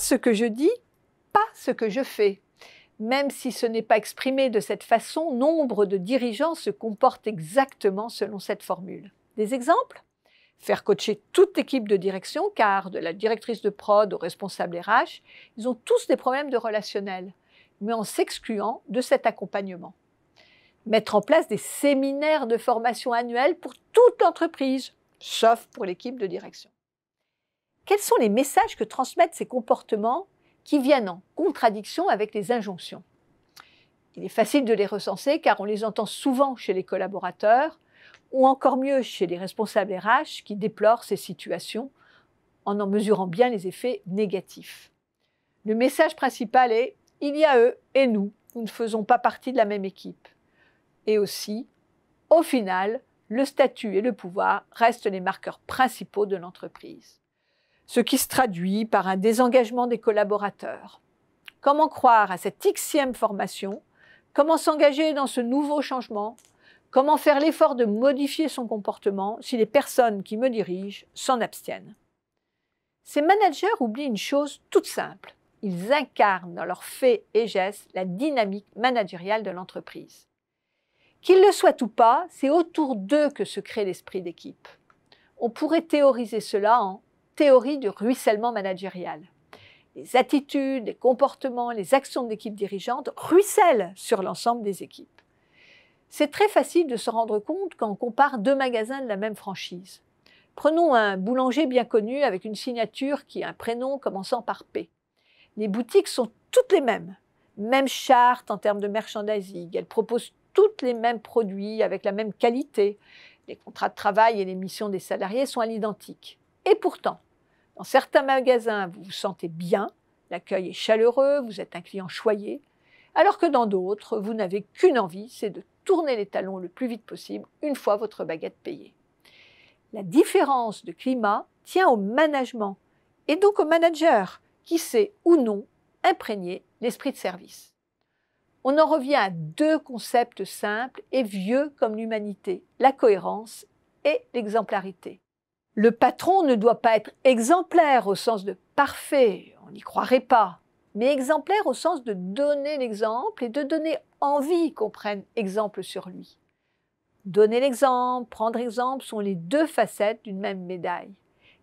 ce que je dis, pas ce que je fais. Même si ce n'est pas exprimé de cette façon, nombre de dirigeants se comportent exactement selon cette formule. Des exemples Faire coacher toute équipe de direction, car de la directrice de prod au responsable RH, ils ont tous des problèmes de relationnel, mais en s'excluant de cet accompagnement. Mettre en place des séminaires de formation annuels pour toute l'entreprise, sauf pour l'équipe de direction. Quels sont les messages que transmettent ces comportements qui viennent en contradiction avec les injonctions Il est facile de les recenser car on les entend souvent chez les collaborateurs ou encore mieux chez les responsables RH qui déplorent ces situations en en mesurant bien les effets négatifs. Le message principal est ⁇ Il y a eux et nous, nous ne faisons pas partie de la même équipe ⁇ Et aussi, au final, le statut et le pouvoir restent les marqueurs principaux de l'entreprise ce qui se traduit par un désengagement des collaborateurs. Comment croire à cette xième formation Comment s'engager dans ce nouveau changement Comment faire l'effort de modifier son comportement si les personnes qui me dirigent s'en abstiennent Ces managers oublient une chose toute simple. Ils incarnent dans leurs faits et gestes la dynamique managériale de l'entreprise. Qu'ils le soient ou pas, c'est autour d'eux que se crée l'esprit d'équipe. On pourrait théoriser cela en théorie du ruissellement managérial. Les attitudes, les comportements, les actions de l'équipe dirigeante ruissellent sur l'ensemble des équipes. C'est très facile de se rendre compte quand on compare deux magasins de la même franchise. Prenons un boulanger bien connu avec une signature qui a un prénom commençant par P. Les boutiques sont toutes les mêmes, même charte en termes de merchandising, elles proposent toutes les mêmes produits avec la même qualité. Les contrats de travail et les missions des salariés sont à l'identique. Et pourtant, dans certains magasins, vous vous sentez bien, l'accueil est chaleureux, vous êtes un client choyé, alors que dans d'autres, vous n'avez qu'une envie, c'est de tourner les talons le plus vite possible une fois votre baguette payée. La différence de climat tient au management et donc au manager qui sait ou non imprégner l'esprit de service. On en revient à deux concepts simples et vieux comme l'humanité, la cohérence et l'exemplarité le patron ne doit pas être exemplaire au sens de parfait, on n'y croirait pas, mais exemplaire au sens de donner l'exemple et de donner envie qu'on prenne exemple sur lui. Donner l'exemple, prendre exemple sont les deux facettes d'une même médaille.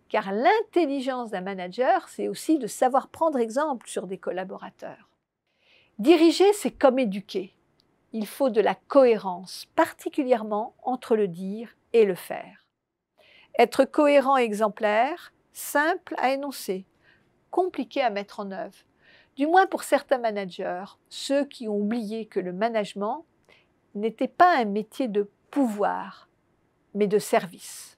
Car l'intelligence d'un manager, c'est aussi de savoir prendre exemple sur des collaborateurs. Diriger, c'est comme éduquer. Il faut de la cohérence, particulièrement entre le dire et le faire. Être cohérent et exemplaire, simple à énoncer, compliqué à mettre en œuvre, du moins pour certains managers, ceux qui ont oublié que le management n'était pas un métier de pouvoir, mais de service.